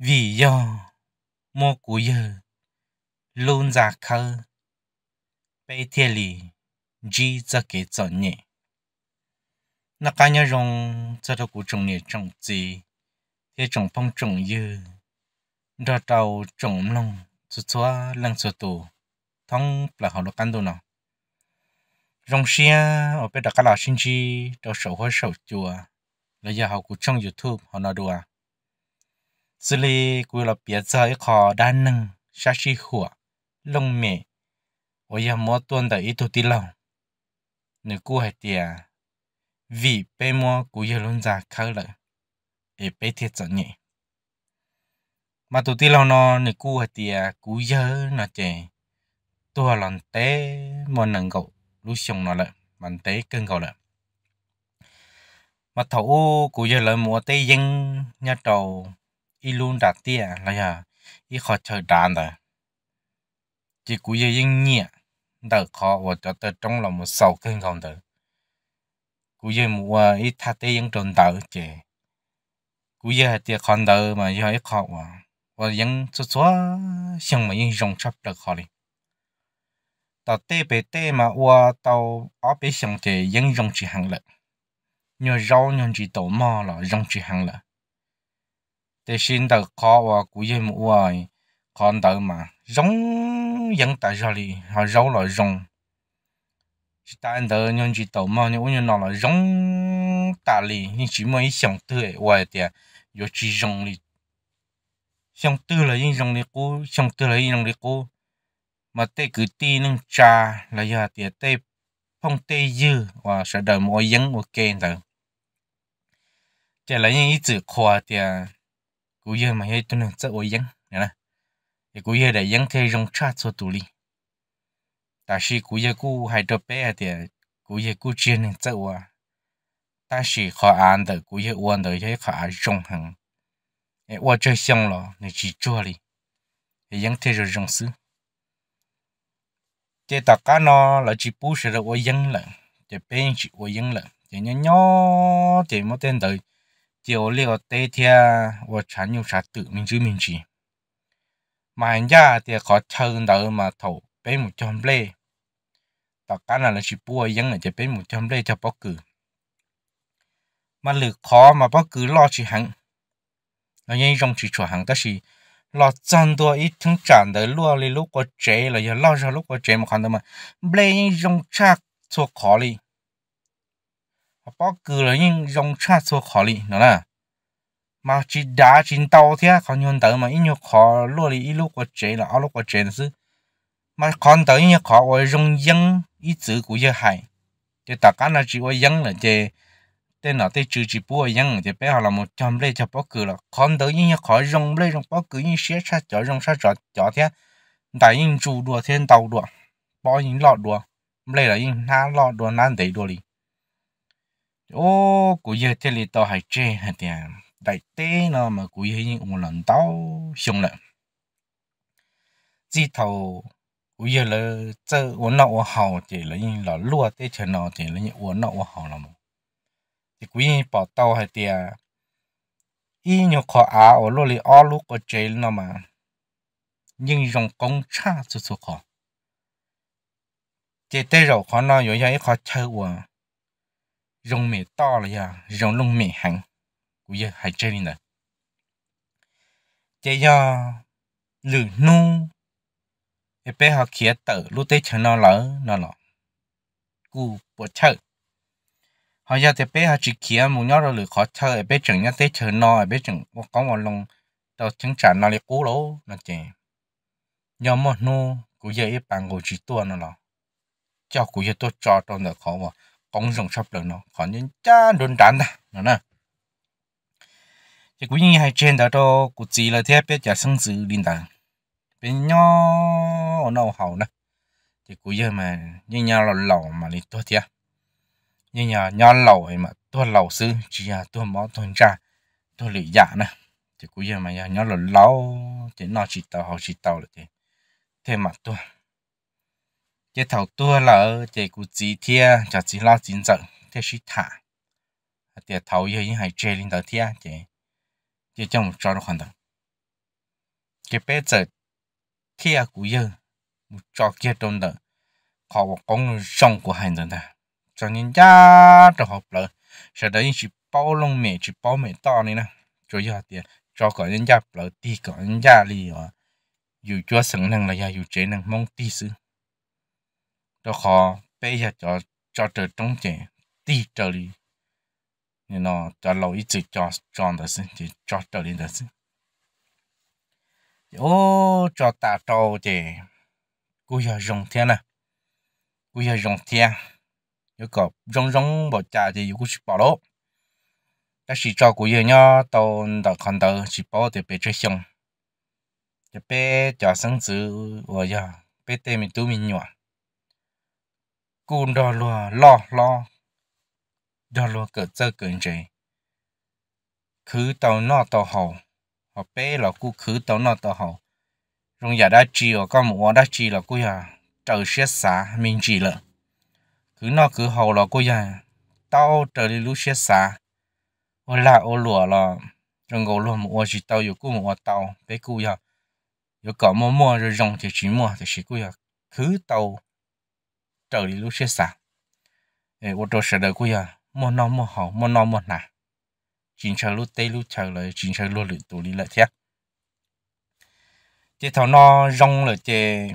vì do mô của giờ luôn giả khơ bê thiên lì ji ra kế cho nhẹ nó cá nhân rong cho đầu của trồng nhẹ trồng gì thế trồng phong trồng dư đo đầu trồng lông cho xóa lăng cho tù thông là họ được ăn đồ nọ, rong xia ở bên đó cả là sinh chi đầu sầu hoa sầu chùa là giờ họ cũng trong youtube họ nói đùa xử lý của là biết giới khó đa năng sa chi khủa lông mẹ ôi ya mua tuân tại ít tuổi lâu nữ cô hay tiề vì bê mua của giờ luôn ra khơi lại để bê thiết sợ nhẹ mà tuổi lâu nó nữ cô hay tiề Cú giờ nó chè tôi lần té mua nặng gậu lúc xong nó lại mình té cân gậu lại mà thấu của giờ lại mua tay dân nhà trầu ít luôn đặt tiền là giờ ít khó chờ đàn rồi chỉ cú giờ yên nhẹ đỡ khó và cho tới trong lòng một sầu cơn không được cú giờ mua ít thắt tê yên trồn đỡ chị cú giờ tiệt con đỡ mà giờ ít khó mà và yên số số xong mà yên rong sắp được khó đi tàu tê bê tê mà qua tàu ở bê xong thì yên rong chỉ hàng lệ nhờ rau nhờ chỉ tổ mò là rong chỉ hàng lệ thì xin tờ khó và cú yên mũ rồi còn tờ mà giống dân tại sao thì họ giấu lại rồng tại tờ nhân chỉ tàu mà nhưng nhưng nó là giống tà lì nhưng chỉ mà tê cứ tê nâng cha là giờ thì tê phong tê dư và sẽ đợi mỗi dân một kênh tờ, thì là những ý chữ khoa thì cú giờ mà hay tôi nên rất ôi dân nè cái cú giờ để dân khi rong cha cho tụ li ta sĩ cú giờ cú hay cho bé thì cú giờ cú chia nên rất ôi ta sĩ khó ăn được cú giờ uống được cái khó rong hàng em uống chơi xong rồi nên chỉ cho đi cái dân khi rồi rong xứ chế tạc cá nó là chỉ bù sẽ là ôi dân lận chế bên chỉ ôi dân lận chế nhỏ nhỏ chế mất tên đời tiểu liệu tế thia và chẳng nhiều trả tự mình chứ mình chỉ mà anh ra thì có chơi đỡ mà thầu bé một trăm lê tất cả là chỉ bua dân ở chỉ bé một trăm lê cho bóc cử mà lựa khó mà bóc cử lo chỉ hẳn nó nhanh trong chỉ chuẩn hẳn ta chỉ lo chân tua ít thằng chẳng đỡ luôn đi lúc có chế là giờ lo ra lúc có chế mà còn đâu mà lê nhanh trong chắc thuộc khó đi bỏ cứ là những dòng cha số khó lì nữa là mà chỉ đá chỉ tàu thế khó nhon tới mà ít nhiều khó lúa lì ít lúc có chế là ít lúc có chế chứ mà còn tới nhiều khó ở dùng dân ít chữ của giờ hại, thì tất cả là chỉ ở dân là chế tên là tên chữ chỉ bùa dân thì bây giờ là một trăm lệ cho bỏ cứ là còn tới những khó dùng lệ dùng bỏ cứ những xe cha chở dùng xe chở chở thế tại những chủ đùa thiên tàu đùa bao những lọ đùa lệ là những na lọ đùa nan đấy đùa lì ô cụ giờ thế li tao hay chơi hả tiền đại tế nó mà cụ giờ những ông lần tao xong rồi chỉ thầu cụ giờ là chơi uống nào uống hào thì là những là lúa tế chơi nọ thì là những uống nọ uống hào lắm thì cụ giờ bỏ tao hay tiền y nhiều khó à ở lô li ở lô có chơi nó mà nhưng dùng công cha chút chút khó chế tế rồi khó nó rồi giờ khó chơi uống rồng mẹ to là giờ rồng lông mẹ hẳn của giờ hãy chơi nè chơi giờ lử nu em bé họ kia tự lúc tết chờ nó lỡ nó lọ cú bỏ chơi họ giờ thì bé họ chỉ kia một nhóc rồi lử khó chơi em bé chẳng nhóc tết chờ nó em bé chẳng có một lông tao chẳng trả nó lại cú lỗ nó chè nhớ một nu của giờ em bằng của chỉ tua nó lọ cho của giờ tôi cho tôi được khó vào công dụng sắp được nó còn những cha đồn trán ta nó nè thì cũng như hay trên đó cho cụ chỉ là thế biết trả sinh sự liên ta bên nhỏ ở nâu hậu nè thì cũng như mà như nhà lầu lầu mà đi tua thế như nhà nhà lầu hay mà tua lầu sư chỉ là tua mỏ tuần tra tua lì giả nè thì cũng như mà nhà nhà lầu lầu thì nó chỉ tàu họ chỉ tàu là thế thế mà tua cái thầu tua là chỉ cụ chỉ thia cho chỉ lo chính dẫn thế sĩ thả thì thầu giờ những hai chơi lên đầu thia chỉ chỉ trong một trò đó hoàn toàn cái bé giờ thia cụ giờ một trò kia trong đó họ cũng con sông của hai người ta cho nên giá trường hợp là sẽ đấy chỉ bao lông mẹ chỉ bao mẹ to này nè cho giờ thì cho có nhân gia là ti có nhân gia đi dù cho sẵn năng là dù năng mong ti xứ cho khó bây giờ cho cho trở trong chế đi trở đi nên nó cho lâu ít chữ cho tròn đó xin chỉ cho trở đó xin ô cho ta trâu chế cú giờ rong thiên à cú giờ rong thiên nhớ có rong rong bỏ trà thì cú bỏ lỗ ta chỉ cho cú giờ nhá tàu đào con tàu chỉ bỏ để bê chơi xong để bê cho sáng sớm rồi giờ bê tê mình tu mình cùn đò lùa lo lo đò lùa cỡ dơ cỡ rể khứ tàu nọ tàu hầu họ bé là cu khứ tàu nọ tàu hầu rong giả đã chi ở con một đã chi là cu nhà trở xét xả mình chỉ là khứ nọ khứ hầu là cu nhà tao trở đi lũ xét xả ô la ô lùa là rong gầu lùa một chỉ tàu yêu cu một tàu bé cu nhà yêu cỏ mua mua rồi rong thì chỉ mua thì chỉ cu nhà khứ tàu trở đi lúc xe xa ê ô tô sẽ đợi cô ya mua nó mua họ mua nó mua nà chính chờ lúc tây lúc chờ lại chính chờ lúc lựu tù đi lại thiệt chế thảo nó rong là chế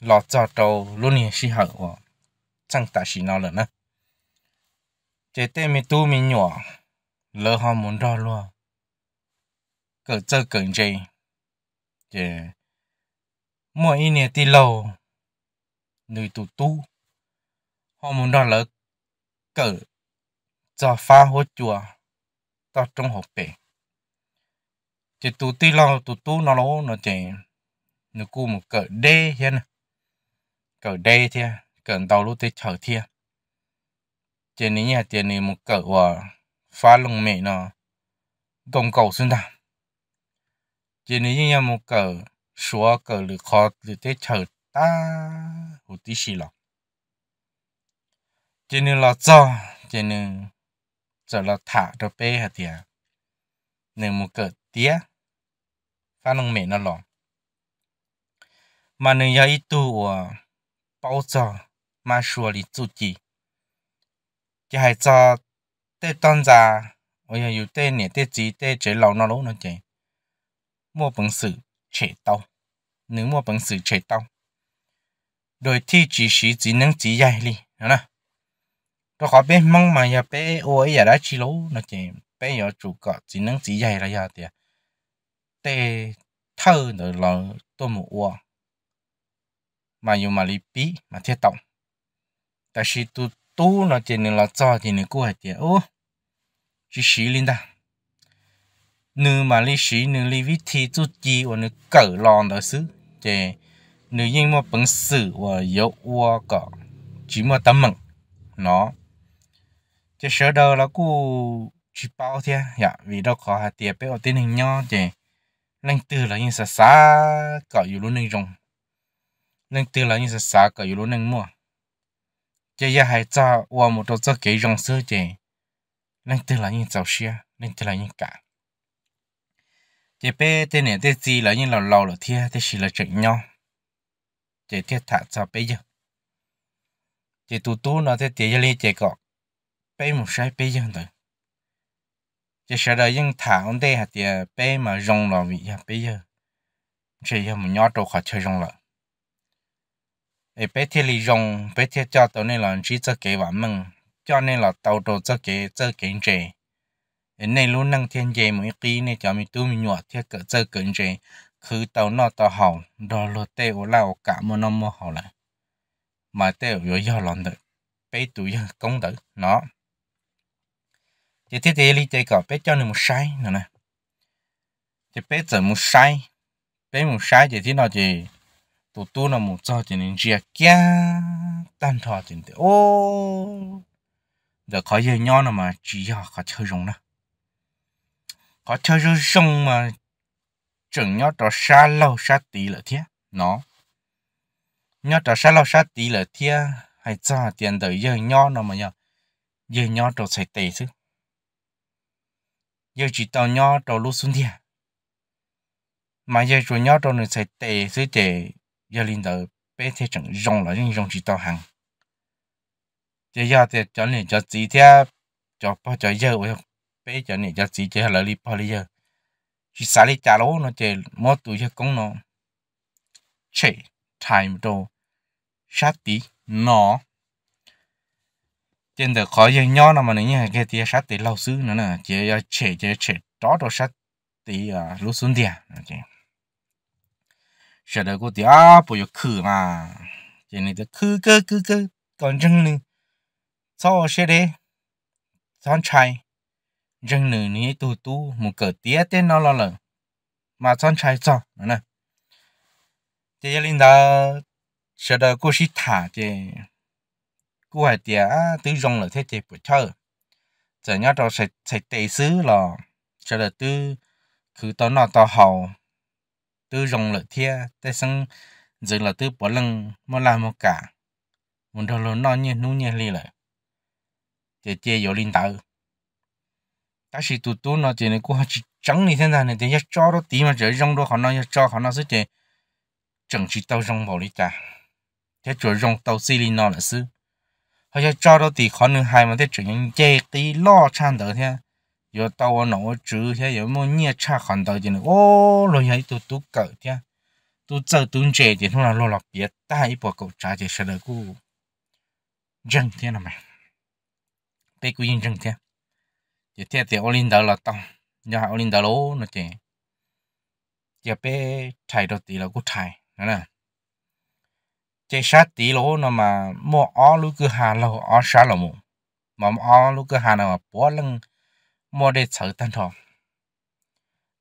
lọt cho trâu lúc nè xí hở của chẳng tại xí nó là nè, chế tê mi tu mi nhỏ lỡ họ muốn đo luôn cỡ chơi cỡ gì chế mỗi nè tí lâu người tù tu họ muốn đòi lỡ cỡ cho phá hố chùa cho trong hộp bể chỉ tù ti lo tù tu nó lố nó chỉ nó cu một cỡ đê thế nè cỡ đê thế cỡ tàu lúc tới chở thế chỉ ní nhà tiền này một cỡ và ờ, phá lồng mẹ nó gồng cầu xuống đàm chỉ ní nhà một cỡ xóa cỡ lửa khó lửa tới chở ta hủ tí xì lọ chỉ nên là cho chỉ nên giờ là thả cho bé hả tiệt nên một cỡ tía phát nông mẹ nó lọ mà nên giờ ít tu của bao giờ mà xua đi chủ chỉ chỉ hay cho tê tôn già ôi giờ tê nè tê gì tê chế lâu nó lâu nó chế mua bằng sự chế tàu nếu mua bằng sự chế tàu rồi thi chỉ sĩ chỉ năng chỉ dạy đi nè tôi khỏi bên mong mà giờ bé ô ấy giờ đã chỉ lố nó chỉ bé giờ chủ cọ chỉ năng chỉ dạy là giờ thì tê thơ rồi là tôi một ô mà dù mà lý bí mà thiết tổng tại vì tu tu nó chỉ là cho thì nên cô ấy ô chỉ sĩ linh ta nếu mà lý sĩ nếu lý vị thì chút gì và nếu cỡ lòn đó xứ thì nữ nhân mà bằng sự và yếu và cả chỉ mà tâm mừng nó chứ sợ đâu là cô chỉ bao thế dạ vì đâu có hạt tiền bé ở tên hình nhau thì lên từ là như xa xa cả yếu luôn nên rồng lên từ là như xa xa cả yếu luôn nên mua chứ giờ hai cha và một đôi cha kỹ rồng xưa thì lên từ là như giàu xe lên từ là như cả chế bé tên này tên gì là như lầu lâu là thia tên chỉ là chuyện nhau chế thiết thả cho bây giờ chế tụ tú nó thế chế lên chế cọ bây một sai bây giờ thôi chế sợ đời dân thả ông đây hạt chế bây mà rong lò vị hạt bây giờ chế giờ một nhỏ trâu khỏi chơi rong lợn ấy bây thế lì rong bây thế cho tàu này là chỉ cho kế bản mừng cho nên là tàu đồ cho kế cho kế chế nên luôn năng thiên chế mỗi kí này cho mình tu mình nhọt thiết cỡ cho kế chế คือเต่าหนอต่อเห่าดอโลเตอเรากะมนมเห่าละมาเตอยอย่อหลอนเดไปตุยกงเดเนาะจะเทเทลีเจก็ไปเจ้าหนึ่งมุใช้นะนะจะไปเจอมุใช้ไปมุใช้จะที่นอจีตัวตู้นอมุจอจีนี่เจียแก่ตันทอจีนเดโอ้เดี๋ยวขอเยอะย้อนมาจียอขอเชื่อรงนะขอเชื่อรงมา chừng nhớ trò xa lâu xa tí là thế nó nhớ trò xa lâu xa tí là thế hay cho tiền đời giờ nhớ nó mà nhớ giờ nhớ trò xài tệ chứ chỉ tao nhớ trò lúc xuống thế mà giờ trò nhớ trò này xài tệ chứ tệ linh đời bé thế chẳng rong là nhưng chỉ tao hàng giờ giờ thì cho nên cho gì thế cho bao cho giờ bé cho nên cho gì thế là li bao chỉ xả đi chả lỗ nó chơi mua tuổi cho công nó chế time đồ sát tí nó trên đời khó dân nhỏ nào mà nếu như cái tia sát tí lâu xứ nữa nè chỉ cho chế chế chế đó đồ sát tí à lúa xuống địa ok sợ đời cô tia bây giờ khử mà trên này thì khử cơ cứ cơ còn chân này sau sẽ đấy son trai rừng nữ ní tu tu một cỡ tía tên nó lo lợ mà son trái cho nữa nè thế giờ linh đó sợ đời cô sĩ thả thì cô hải tía tứ rong là thế chế bữa chơi giờ nhớ đó sẽ sẽ tệ xứ là sợ đời tư cứ tao nọ tao hầu tư rong là thế thế xong giờ là tư bỏ lưng mà làm một cả muốn đâu nó nhẹ nu nhẹ li lại chế chế vô linh tạo ta chỉ tụ tụ nó chỉ này cũng chỉ trắng này thế nào này thì cho nó tí mà trời rong đó họ nó cho họ nó sẽ chỉ chẳng chỉ tao rong bảo lý ta thế chỗ rong là sư họ sẽ cho nó tí khó nữa hai mà thế chỗ những chê tí lo chan đỡ thế giờ tao nó chữ thế giờ mua nhia cha khẩn đỡ chỉ này ô rồi hãy tụ tụ cỡ thế tụ giờ tụ trẻ thì nó là lo lọc biết ta hãy bỏ cậu trả chỉ sẽ đỡ cũ răng thế nào mày giờ thiết thì ô linh đó là tông, giờ ô linh đó lố nó chỉ giờ bé chạy đầu tí là cũng chạy nữa nè chạy sát tí lố nó mà mua ó lúc cứ hà là ó sát là mù mà ó lúc cứ hà nào mà bỏ lưng mua để chờ tan thọ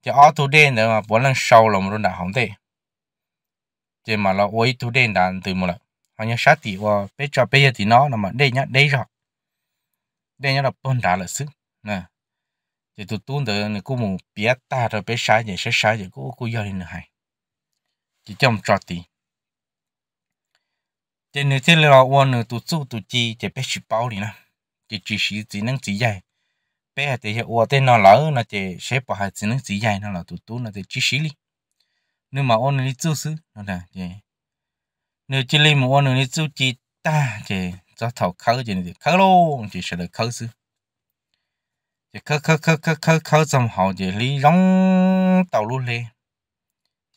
thì ó tu đen nữa mà bỏ lưng sâu là một đã hỏng thế thì mà là ôi tu đen đàn từ một lần họ nhớ sát tí và ờ, bé cho bé giờ thì nó nó mà đây nhá đây rồi đây nhá là bôn đá là sức nè thì tụt tuôn tới này cô mù bé ta rồi bé sai vậy sẽ sai vậy cô cô giờ đi hay chỉ trong trò tí thế nữa thế là quan nữa tụt su tụt chi thì bé chỉ bao đi nè chỉ chỉ chỉ chỉ năng chỉ dài bé thì quan thế nó lỡ nó chỉ sẽ bỏ hai chỉ năng chỉ dài nó là tụt tuôn nó thì chỉ chỉ đi nếu mà ôn này chú sư nó là chị nếu chỉ lấy một ôn này chú chi ta thì cho thầu khâu thì khâu luôn chỉ sẽ được khâu sư thì khơ khơ khơ khơ khơ khơ dòng họ thì lý rong tàu luôn lên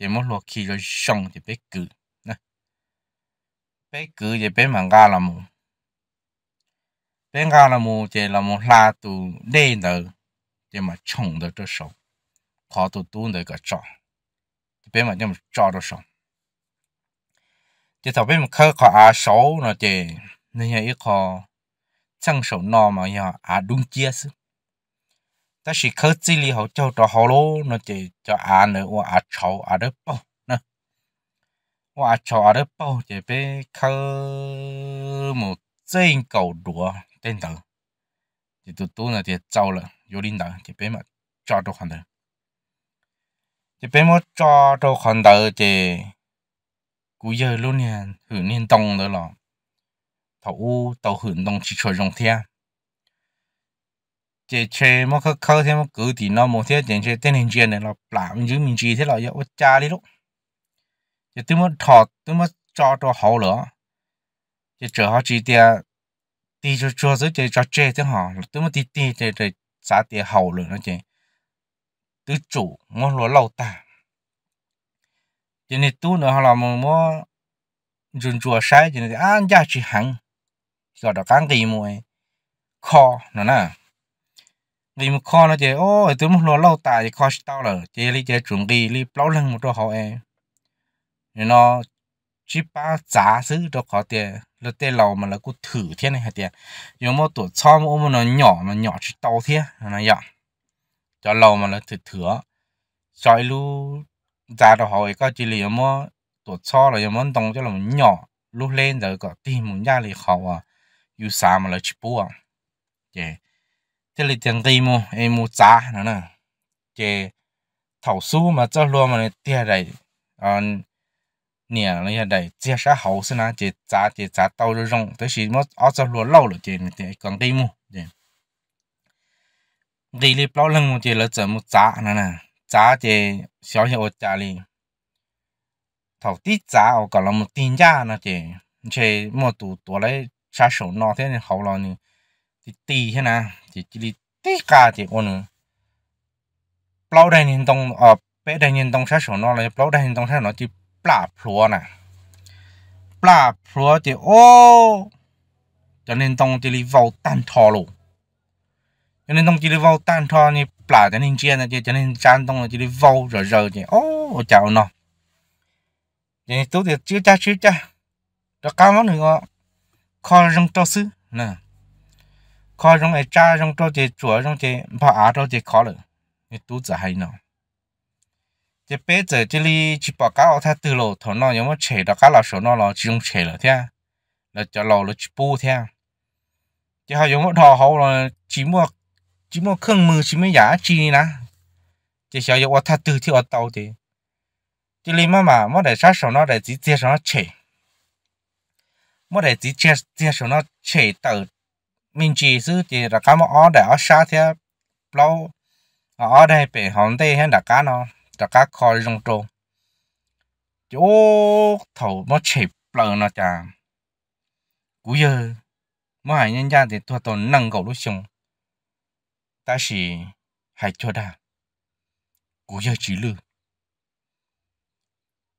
thì mỗi lúc khi rồi xong thì bé cử nè bé cử thì bé mang ga là một bé ga là một thì là một la tù lê nở thì mà chồng được cho sống khó tù tu được cả trọ thì bé mà nhầm trọ được sống thì thằng bé mà khơ khó á xấu nó thì nên là ít khó chẳng sầu no mà nhà á đúng chia sức ta chỉ khơi chi li hậu cho trò hồ lô nó chỉ cho à nữa và à chậu à đớp bao nè và à chậu à đớp bao chỉ bé khơi một chân cầu đùa tên đầu, thì tụt tụt là thì trâu là vô linh tử chỉ bé mà cho đồ khoản tử chỉ bé mà cho đồ khoản tử chỉ cú giờ luôn nè hưởng niên tông đó là thầu u tàu hưởng tông chỉ cho rồng thiên chế chế mà khơi khơi thêm mà cứ thì nó một thế chế chế tên hình chuyện này nó làm những mình chỉ thế là yêu cha đi lúc chế tôi muốn thọ tôi muốn cho cho hậu nữa, chế chờ họ chỉ tiền đi cho cho giới chế cho chế thế họ tôi muốn đi đi chế chế giá tiền hậu lửa nó chế tứ chủ ngon lúa lâu ta chế này tu nữa họ là một món dùng chùa sai chế này ăn giá chỉ hẳn rồi đó cái gì mua kho nó nè vì một kho nó chế ô tôi một lúa lâu tại kho tao là chế lý chế chuẩn bị lý bao lần một chỗ họ em nên nó chỉ ba giá xứ đó họ tiền là tiền lâu mà là cô thử thế này hả tiền nhưng mà tuổi sau mà ôm nó nhỏ mà nhỏ chỉ tàu thế nó nhỏ cho lâu mà là thử thửa soi lu giá đó họ có chỉ lý mà tổ sau là nhưng mà đồng cho là nhỏ lúc lên rồi có tìm muốn ra thì họ à yêu sao mà là chỉ bùa yeah này nè, mà cho 这里点地么，哎么渣呢呢，这头梳嘛，这罗嘛，爹来，嗯，年了也来，这啥好事呢？这渣这渣到了用，但是么，二这罗老了，这这讲地么，这。đi lip lo lưng một chị là chở một giá nè nè giá chị xóa ở trả li thầu tí giá ở cả là một tin giá nè chị chị mua tủ tủ lấy xa sổ nào thế này hậu lo nè thì tì thế nè thì chỉ tí cả thì con nữa đây nhìn tông ở bé đây nhìn tông sát sổ nó là bao đây nhìn tông sát nó chỉ bả phúa nè bả phúa thì ô cho nên tông chỉ đi vào tan thò luôn cho nên tông chỉ đi vào tan thò thì bả cho nên chia này cho nên chan tông chỉ đi vào rồi rồi thì ô chào nó cho nên thì chưa cha chưa cha đó cao lắm nữa con răng to sư nè khó trong ai cha trong chỗ thì chùa trong thì bà á trong thì khó rồi cái tú giờ hay nào chỉ bây giờ chỉ li chỉ bỏ cá ở thay từ lỗ thổ nó nhưng mà chè đó cá là số nó là chỉ dùng chè là thế là cho lỗ là chỉ bù thế chỉ họ dùng một thò hậu là chỉ mua chỉ mua khương mưa chỉ mới giả chi nè chỉ sợ dùng ở thay từ thì ở tàu thì chỉ li mà mà mà để sát số nó để chỉ chia số nó chè mà để chỉ chia chia số nó chè từ mình chỉ giữ thì là cá mà ở để ở xa thì lâu ở đây bị hòn đây hay là cá nó là cá khói rong trâu chỗ thầu nó chỉ lờ nó chả cú giờ mà hai nhân gia thì tôi tôi nâng cầu lúc xong ta chỉ hãy cho đã cú giờ chỉ lừa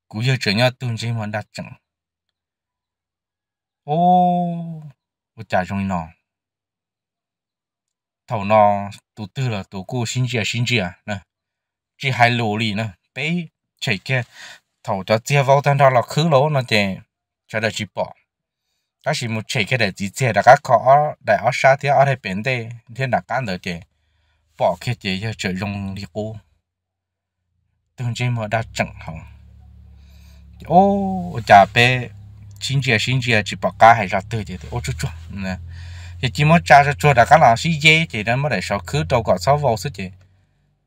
cú giờ chỉ nhớ tuân chỉ mà đặt chẳng ô 我家中呢。thầu nó tụ tư là tụ cô xin chia xin chia nè chỉ hai lỗ lì nè bé chạy kia thầu cho chia vào tan đó là khứ lỗ nó thì cho đời chỉ bỏ đó chỉ một chạy kia để chỉ chia là các khó để ở xa thì ở đây bên đây thì là cán được thì bỏ kia thì cho trở dùng đi cô tương chế mà đã chẳng hỏng ô chả bé xin chia xin chia chỉ bỏ cá hay ra tư thì ô chút nè thì chỉ muốn cha cho chùa đã cá là xí dê thì nó mới để sáu khứ đâu có sáu vô sức chị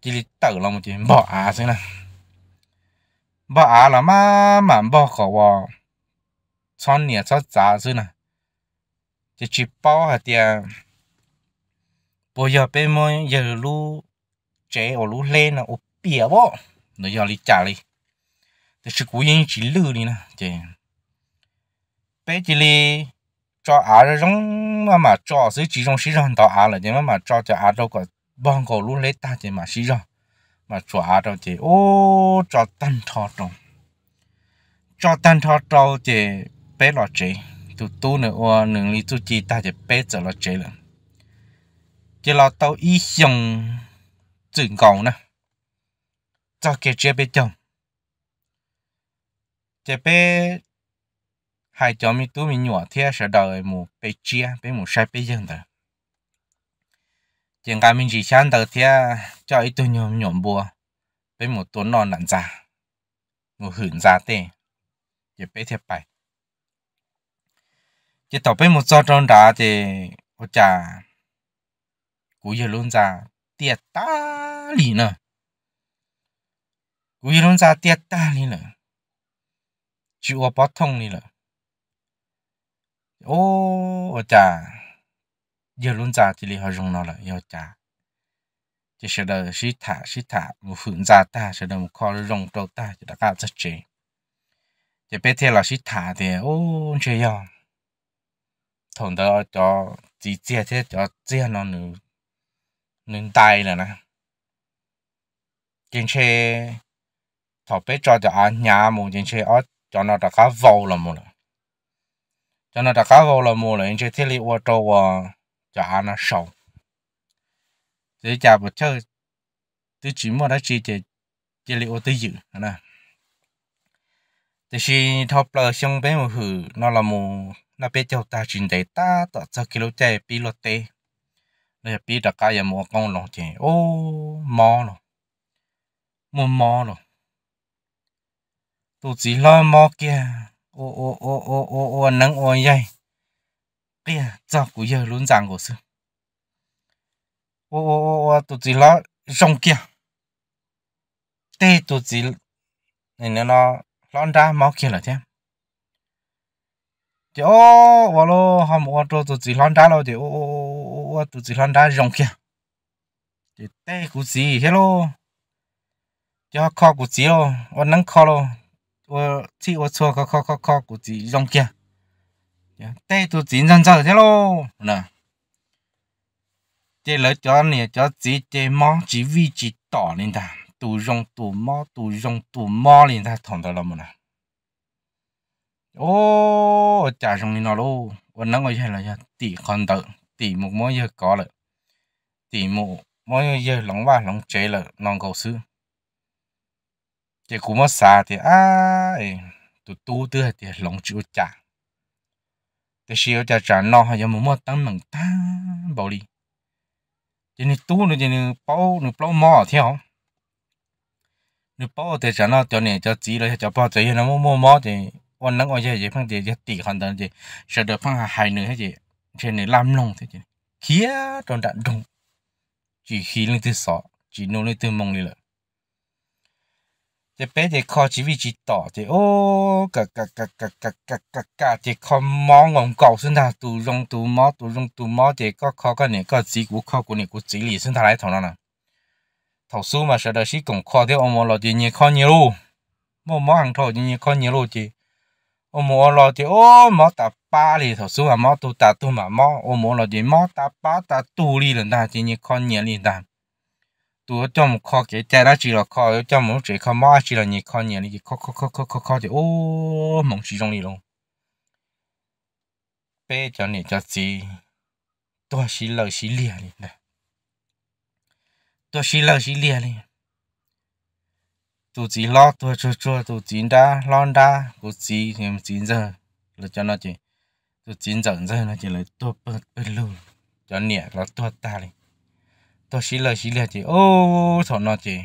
chỉ lý tử là một chị bỏ à thế nè bỏ à là má mà bỏ khổ bỏ son nhẹ sao trả thế nè thì chỉ bỏ hạt tiền bây giờ bên mới giờ lu chế ở lu lên là ở bìa bỏ nó giờ đi trả đi thì sự cố yên chỉ lừa đi nè chị bé chỉ lý cho á rồi giống mà mà cho xứ chỉ trong xí rồi tao á là nhưng mà cho cho á đâu có bong cổ luôn lấy ta chỉ mà xí rồi mà cho á đâu chỉ ô cho tan thọ trong cho tan thọ trong chỉ bé lọ chỉ tụ tu nữa ô nương lý tu chỉ ta chỉ bé giờ lọ chỉ là chỉ là tao ý dùng chuyển cầu nè cho cái chế bé chồng chế bé hai cho mi tú mi nhỏ thế sẽ đời mù bê chia bê mù sai bê dân đời chừng cả mình chỉ sáng đời thế cho ít tôi nhom nhom bùa bê mù tuấn non nặn già mù hưởng già tê chỉ bê thiệt bài chỉ tao bê mù cho trong đá thì ở chà cú giờ luôn già tiệt ta lì nữa cú giờ luôn già tiệt ta lì nữa chịu bao thông lì nữa ô chà giờ luôn già thì li họ dùng nó là yêu chà chỉ sẽ đợi sĩ thả sĩ thả một hướng già ta sẽ đợi một kho rồng đầu ta chỉ đã cao rất chế chỉ biết thế là sĩ thả thì ô chơi yêu thằng đó cho chỉ chia thế cho chia nó nữa nên tay là nè chính chế thọ bé cho cho anh nhà một chính chế ở cho nó đã cá vô là một rồi cho nên đã cá gấu là mua là chơi thiết bị qua tô và cho nó sầu thế cha một chơi tôi chỉ mua đó chỉ chỉ chỉ liệu tôi dự nè thì khi thọc là xong bé một hử nó là một nó biết cho ta trình để ta tạo cho kilo chè pi lô tê đây pi đặc cá giờ mua con lồng chè ô mò rồi mua mò rồi tôi chỉ lo mò kia ô ô ô ô ô ô nắng ô dây kia cho của giờ luôn rằng của sư ô ô ô ô tụt gì lo rong kia tê tụt gì này nó lon ra máu kia là thế chứ ô ô lô hôm ô tô tụt gì lon ra rồi thì ô ô ô ô tụt gì lon ra rong kia thì tê của gì hello cho kho của gì ô nắng kho lo. 我这我错，靠靠靠靠，估计用 kia，đây tôi chỉ dân sợ thế lo nè, thế lấy cho nè cho chỉ thế mò chỉ vì chỉ tỏ lên ta, tụ dùng tụ mò tụ dùng tụ mò lên ta thằng đó làm nè, ô chả dùng nó lo, vẫn nó ngồi chơi là tỷ con tự tỷ một mối giờ có rồi, tỷ một mối giờ lòng ba lòng chế là non cầu xưa chỉ cũng mất xa thì à tụ tu tư thì lòng chịu trả thế siêu trả trả nó hay giờ mua mất tăng nặng ta bảo đi chỉ nên tu nữa chỉ nên bao nữa bao mò theo nữa bao thì trả nó cho nên cho chỉ rồi cho bao chỉ nó mua mua mò thì ôn nắng ôn gì gì phăng thì giật tỷ hoàn toàn gì sợ được phăng hài nữa hay gì trên này làm nông thế chứ kia tròn đạn đồng chỉ khi lên từ sọ, chỉ nô lên từ mông đi lợi 这别的靠几位几大的哦，个个个个个个个个的靠毛昂高生他都用都毛都用都毛的个靠个呢个自古靠古呢古自里生他来头了呢。头数嘛，说的是共靠的，我们老的你靠你喽，毛毛 hàng 头你靠你喽的，我们老的哦毛打巴里头数嘛毛都打都嘛毛，我们老的毛打巴打都里人他的你靠你里他。ตัวจอมคอเก๋ใจได้จีหรอคอจอมมันจีคอมาจีหรอนี่คอเนี่ยนี่คอคอคอคอคอคอจีโอ้มองจีตรงนี้ลงเป้จอนี่จะจีตัวสีเหลือสีเหลี่ยนี่นะตัวสีเหลือสีเหลี่ยนี่ตัวจีล้อตัวชัวชัวตัวจีนด้าล้อนด้ากูจีเนี่ยจีนเจอแล้วจะน่าจีตัวจีนเจอเจอน่าจีเลยตัวเปิดเปิดลูจอเนี่ยแล้วตัวตาเลย tôi xí là xí là chị ô thọ nó chị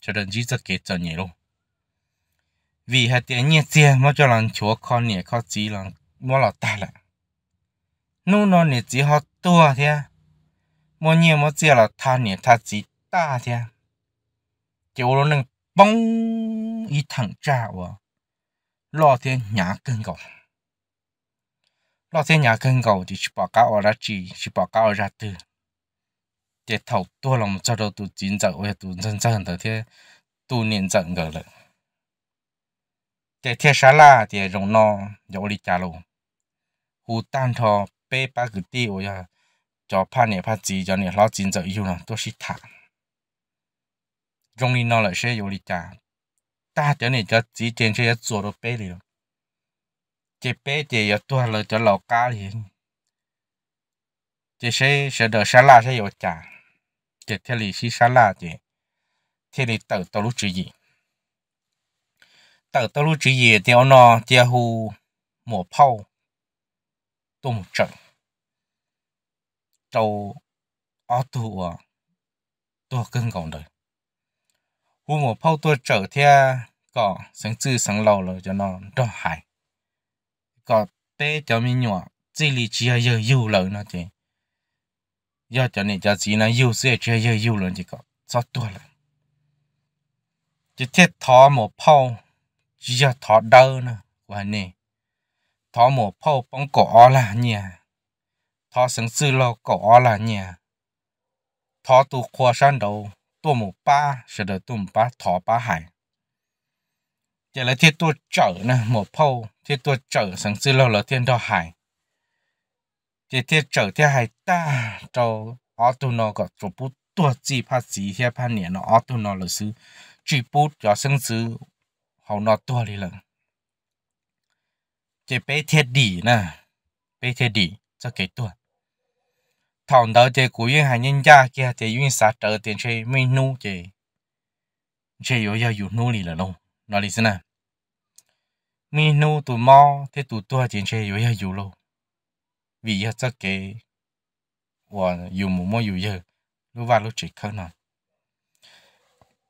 cho đến chỉ rất kết cho nhỉ luôn vì hạt tiền nhiệt tiền mà cho lần chúa con nhỉ khó chỉ là mua là ta lại nô nó nhỉ chỉ họ tua thế mà nhiều mà tiền là ta nhỉ ta chỉ ta thế chỉ ô nó bóng ý thẳng trào à lo thế nhà cơn cầu lo thế nhà cơn cầu thì chỉ bỏ cá ở ra chỉ chỉ bỏ cá ở ra từ cái thầu tua lòng cho đầu tụi chín giờ ôi tụi dân dân thời thế tu niệm giận gở lợ cái thiên xá la thì rồng no dẫu đi trả lù hù tan thò bê ba cứ ti ôi à cho pa nè pa gì cho nè lo chín giờ yêu nó tôi xí thả rồng đi no lại sẽ dẫu đi trả ta cho nè cho chỉ trên sẽ 做到背了，这背这要多了就老干了，这谁舍得啥拉谁要加。chế thế lì xí xá là chế thế lì tờ tờ lúc chữ gì tờ tờ lúc chữ gì nó thì hù mùa phao tô một trận trâu ó tù à tua cưng cộng đời phao tua trở theo có sáng chữ sáng lâu rồi cho nó đo có tế cho mình nhỏ chỉ lì chỉ là yêu lâu nó chứ giờ cho nên cho gì là yêu sẽ chơi yêu yêu luôn chỉ có sao tua là chỉ thiết thọ một phao chỉ giờ thọ nè của nè thọ một phao bóng cổ là nhà thọ sừng sư lo là nhà thọ tu khoa san đầu tu một ba sẽ được tu một ba thọ ba hải chỉ là thiết tu trở nè một phao thiết tu trở sừng sư là thiên đo hải 这天整天还大招阿杜那个做不多只怕几天半年了阿杜那老师，只不叫甚至好那多哩了。这白天地呢，白天地这给多。thằng đó thì của yên hàng nhân gia kia thì yên sát trở tiền chơi mấy nu thì chơi yếu yếu yếu nu lì là lâu nói lì xin à mấy nu tụi thì tụi tua tiền chơi yếu yếu yếu lâu vì giờ chắc cái và dùng một món dùng giờ lúc vào lúc chỉ khởi nào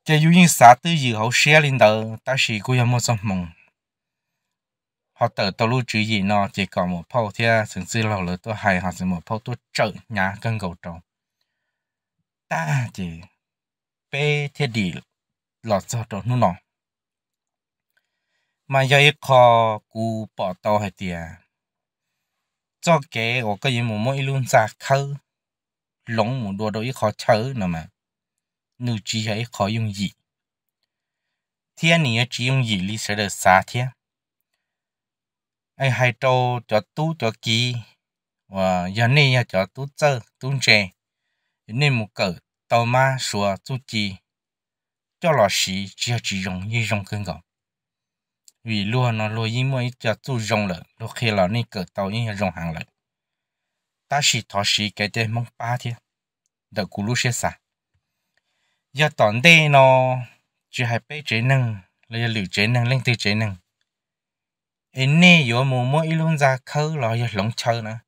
chỉ dùng những xã tư gì họ xe lên đầu ta chỉ có gắng một giấc mộng họ tự tao lúc chữ gì nó chỉ còn một phao thì thường xuyên lâu rồi tôi hay họ sinh một phao tôi trợ nhà cân cầu trồng ta chỉ bê thế đi lọt cho trồng nó nọ mà giờ ít khó cú bỏ tao hay tiền cho cái của cái gì mà mỗi luôn xa khâu lóng một đồ đôi khó chớ nữa mà nụ chỉ ấy khó dùng gì thiên này chỉ dùng gì lý sẽ được xa thiên ai hai trâu cho tú cho kỳ và giờ này cho tú chơ tú trẻ nên một cỡ tàu ma sủa chú chi cho lọ xì chỉ chỉ dùng như dùng cơn gọng vì luôn nó lôi ý mỗi cho tu rong lợ nó khi là ni cỡ tàu ý rong hàng lợ ta chỉ thọ chỉ cái tên mong ba thế đợt cú lúc sẽ xả giờ tòn đây nó chỉ hai bé chế năng là giờ lử chế năng lên từ chế năng anh nè giờ mù mỗi luôn ra khứ là giờ lỏng chơi nữa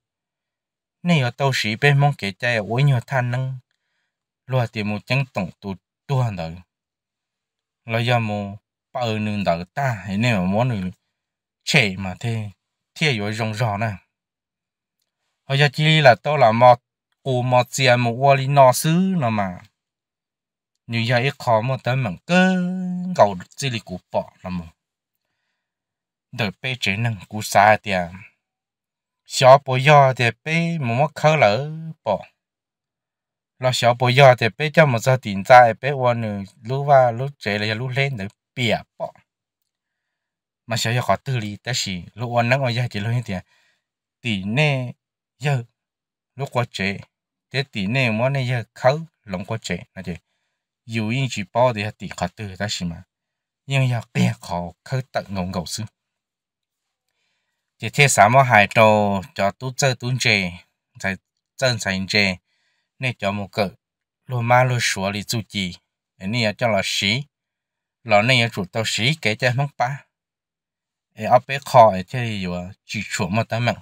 nè giờ tàu chỉ bé mong cái tên ối nhiều than năng lo thì một chẳng tổng tụ tuần rồi lo giờ mù bao nương đỡ ta hay nên mà muốn được trẻ mà thế thì rồi rong rò nè bây giờ chỉ là tôi là một cụ một tiền một ô li nọ xứ nó mà như vậy khó một tấm mảng cơ cầu chỉ là cụ bỏ nó mà đợi bé trẻ năng cụ xa tiền xóa bò giò thì bé một mất khâu lỡ bỏ lo xóa bò giò thì bé cho một gia tiền ra bé quan nữa lúc vào lúc trẻ là lúc lên được bìa bỏ mà sẽ có tư lý ta chỉ lúc ăn nắng ở nhà chỉ lúc hiện tiền tỷ nè giờ thế tỷ nè món này giờ khấu lòng qua chế là gì dù yên chỉ bỏ thì tỷ có tư ta chỉ mà nhưng giờ kia khó khấu tận ngồng ngầu sư thì thế sao hai trò cho tu chơi tu chế tại chân thành chế cho một cỡ lô ma lô sủa lý chủ trì nên cho là sĩ 老人也主到谁给在蒙巴，哎，阿伯考哎，这里有举出么他们，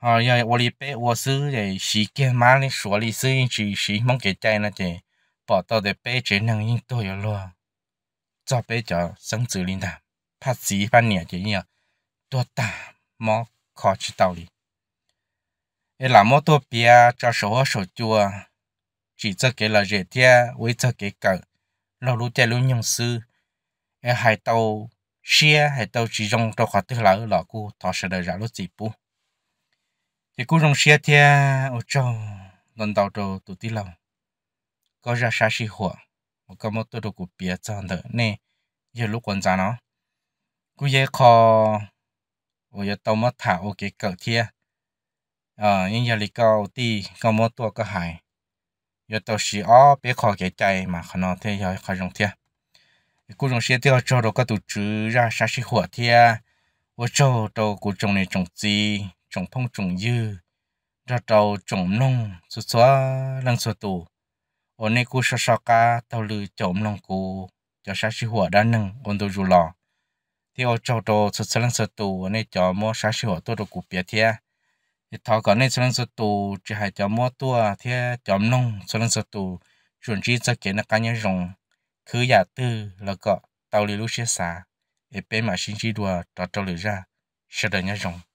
啊呀，我哩白我是哎，谁给妈哩说哩是因只谁蒙给在那的，跑到的白只能因都有咯，做白叫生子哩的，怕死怕年的呀，多大么考知道哩，哎，那么多别这时候手就啊，只这给了热天，为这给干。lâu lúc chạy lúc nhân sư hai tàu xe hai tàu chỉ rong trong khoảng tức là lọ cô thọ sẽ đợi ra lúc gì bu thì cô rong xe thì ở trong lần đầu đầu tụi tí lòng có ra xa xì hỏa một cái mốt tôi đồ của bia chọn đỡ nè giờ lúc còn ra nó cô dễ khó ở giờ tàu mất thảo cái cỡ thia ờ nhưng giờ lý cầu tí có mốt tôi có hại 有到时啊，别考给债嘛，可能天要考上天。古种些掉找到个都知啊，啥是火天？我找到古种的种子，种碰种油，找到种农，做做能做多。我那古说说个到了种农古，叫啥是火的能，我都入了。掉找到做做能做多，我那叫么啥是火多的古别天。thì thọ có nên sơn sơ tù chỉ hay cho mua tua thì cho nông sơn sơ tù chuẩn chỉ cho kiến là cá nhân rồng cứ giả tư là có tàu lý lú xe xa để bên mà sinh chỉ đùa cho tàu lý ra sẽ được nhớ rồng